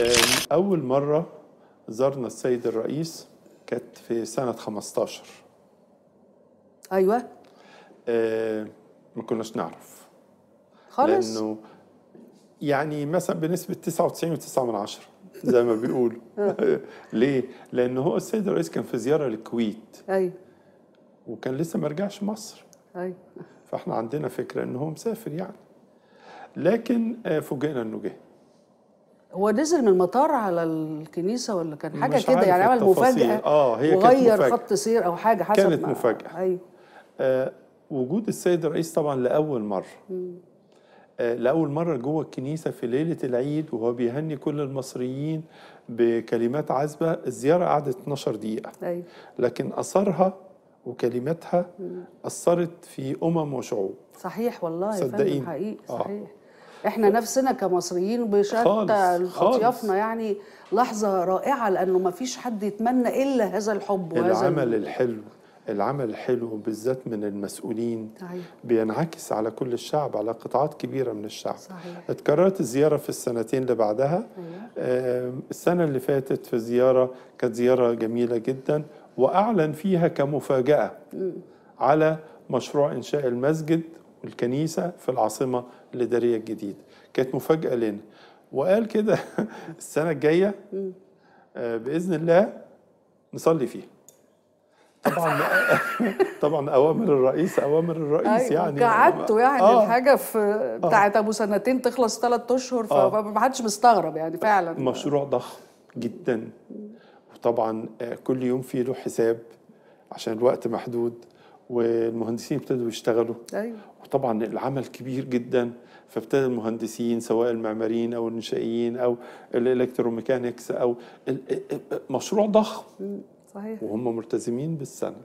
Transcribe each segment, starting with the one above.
آه، أول مرة زرنا السيد الرئيس كانت في سنة 15 أيوة آه ما كناش نعرف خالص لأنه يعني مثلا بنسبة 99.9 من عشرة زي ما بيقولوا آه. ليه؟ لأن هو السيد الرئيس كان في زيارة للكويت أيوة وكان لسه ما رجعش مصر أيوة فاحنا عندنا فكرة إن هو مسافر يعني لكن آه فوجئنا إنه جه هو نزل من المطار على الكنيسه ولا كان حاجه كده يعني عمل مفاجاه اه هي وغير خط سير او حاجه حسب كانت مفاجاه ايوه آه وجود السيد الرئيس طبعا لاول مره آه لاول مره جوه الكنيسه في ليله العيد وهو بيهني كل المصريين بكلمات عذبه الزياره قعدت 12 دقيقه أيوة. لكن اثرها وكلماتها اثرت في امم وشعوب صحيح والله صدقين حقيقي آه. صحيح آه. احنا نفسنا كمصريين بشتى اطيافنا يعني لحظه رائعه لانه ما فيش حد يتمنى الا هذا الحب وهذا العمل الحلو العمل الحلو بالذات من المسؤولين صحيح. بينعكس على كل الشعب على قطاعات كبيره من الشعب صحيح. اتكررت الزياره في السنتين اللي بعدها آه السنه اللي فاتت في زياره كانت زياره جميله جدا واعلن فيها كمفاجاه م. على مشروع انشاء المسجد الكنيسة في العاصمة الإدارية الجديدة كانت مفاجأة لنا وقال كده السنة الجاية آه، بإذن الله نصلي فيها طبعا طبعا اوامر الرئيس اوامر الرئيس أيوة يعني قعدته آه، يعني آه الحاجه في آه. بتاعت ابو سنتين تخلص ثلاث اشهر فما حدش مستغرب يعني فعلا مشروع ضخم جدا وطبعا كل يوم في له حساب عشان الوقت محدود والمهندسين ابتدوا يشتغلوا أيوة. وطبعا العمل كبير جدا فابتدى المهندسين سواء المعماريين او الانشائيين او الالكتروميكانكس او مشروع ضخم صحيح وهم ملتزمين بالسنه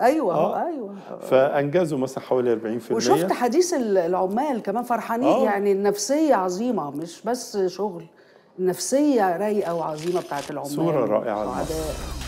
ايوه آه. ايوه فانجزوا مثلا حوالي 40% وشفت حديث العمال كمان فرحانين آه. يعني النفسيه عظيمه مش بس شغل النفسيه رايقه وعظيمه بتاعت العمال صوره رائعه